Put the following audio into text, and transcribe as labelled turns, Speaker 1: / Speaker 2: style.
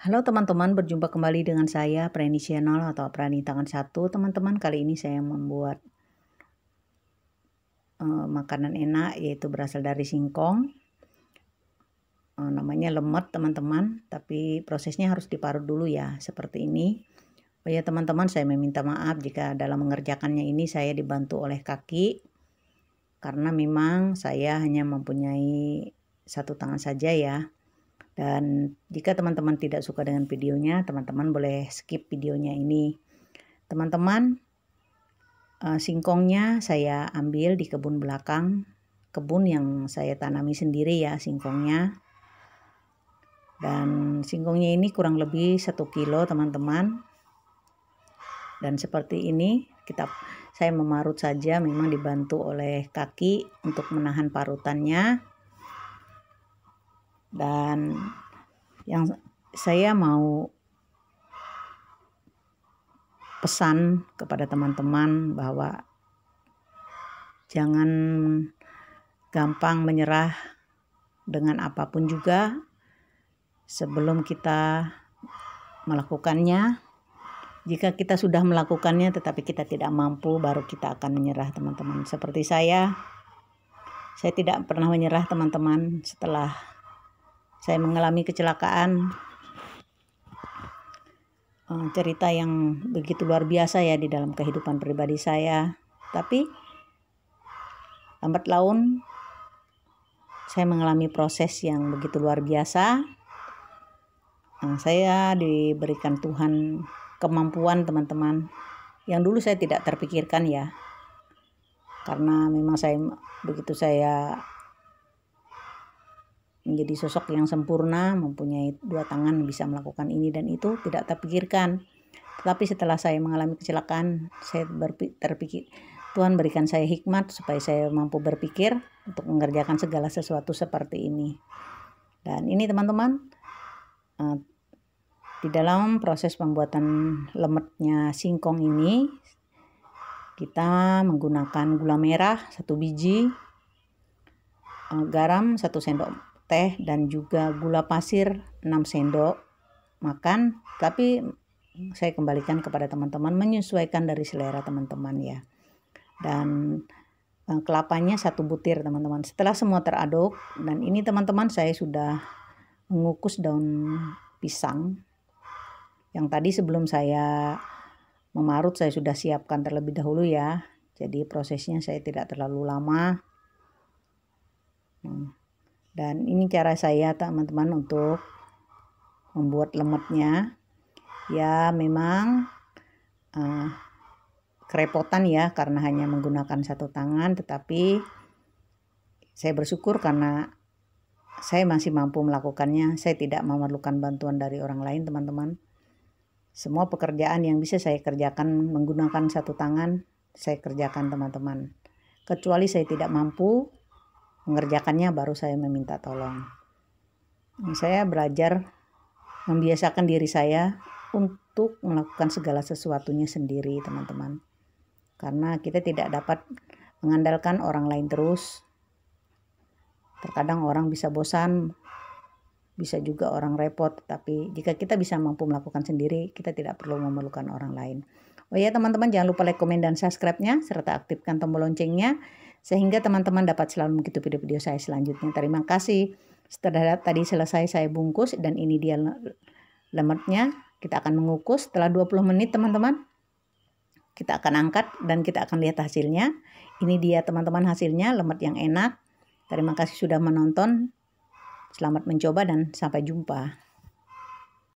Speaker 1: Halo teman-teman, berjumpa kembali dengan saya Prani Channel atau Prani Tangan Satu. Teman-teman, kali ini saya membuat uh, makanan enak yaitu berasal dari singkong. Uh, namanya lemet teman-teman, tapi prosesnya harus diparut dulu ya, seperti ini. Oh ya teman-teman, saya meminta maaf jika dalam mengerjakannya ini saya dibantu oleh kaki. Karena memang saya hanya mempunyai satu tangan saja ya dan jika teman-teman tidak suka dengan videonya, teman-teman boleh skip videonya ini. Teman-teman, eh, singkongnya saya ambil di kebun belakang, kebun yang saya tanami sendiri ya singkongnya. Dan singkongnya ini kurang lebih 1 kilo teman-teman. Dan seperti ini kita saya memarut saja memang dibantu oleh kaki untuk menahan parutannya dan yang saya mau pesan kepada teman-teman bahwa jangan gampang menyerah dengan apapun juga sebelum kita melakukannya. Jika kita sudah melakukannya tetapi kita tidak mampu baru kita akan menyerah teman-teman. Seperti saya, saya tidak pernah menyerah teman-teman setelah saya mengalami kecelakaan eh, cerita yang begitu luar biasa ya di dalam kehidupan pribadi saya. Tapi lambat laun saya mengalami proses yang begitu luar biasa. Nah, saya diberikan Tuhan kemampuan teman-teman yang dulu saya tidak terpikirkan ya. Karena memang saya begitu saya menjadi sosok yang sempurna, mempunyai dua tangan, bisa melakukan ini dan itu, tidak terpikirkan. Tetapi setelah saya mengalami kecelakaan, saya terpikir, Tuhan berikan saya hikmat supaya saya mampu berpikir untuk mengerjakan segala sesuatu seperti ini. Dan ini teman-teman, eh, di dalam proses pembuatan lemetnya singkong ini, kita menggunakan gula merah satu biji, eh, garam satu sendok teh dan juga gula pasir 6 sendok makan tapi mm, saya kembalikan kepada teman-teman menyesuaikan dari selera teman-teman ya dan eh, kelapanya satu butir teman-teman setelah semua teraduk dan ini teman-teman saya sudah mengukus daun pisang yang tadi sebelum saya memarut saya sudah siapkan terlebih dahulu ya jadi prosesnya saya tidak terlalu lama hmm dan ini cara saya teman-teman untuk membuat lemetnya. ya memang uh, kerepotan ya karena hanya menggunakan satu tangan tetapi saya bersyukur karena saya masih mampu melakukannya saya tidak memerlukan bantuan dari orang lain teman-teman semua pekerjaan yang bisa saya kerjakan menggunakan satu tangan saya kerjakan teman-teman kecuali saya tidak mampu mengerjakannya baru saya meminta tolong. Saya belajar membiasakan diri saya untuk melakukan segala sesuatunya sendiri, teman-teman. Karena kita tidak dapat mengandalkan orang lain terus. Terkadang orang bisa bosan, bisa juga orang repot, tapi jika kita bisa mampu melakukan sendiri, kita tidak perlu memerlukan orang lain. Oh ya teman-teman jangan lupa like, komen, dan subscribe-nya serta aktifkan tombol loncengnya sehingga teman-teman dapat selalu mengikuti video-video saya selanjutnya. Terima kasih. Setelah tadi selesai saya bungkus dan ini dia lemetnya. Kita akan mengukus setelah 20 menit teman-teman. Kita akan angkat dan kita akan lihat hasilnya. Ini dia teman-teman hasilnya lemet yang enak. Terima kasih sudah menonton. Selamat mencoba dan sampai jumpa.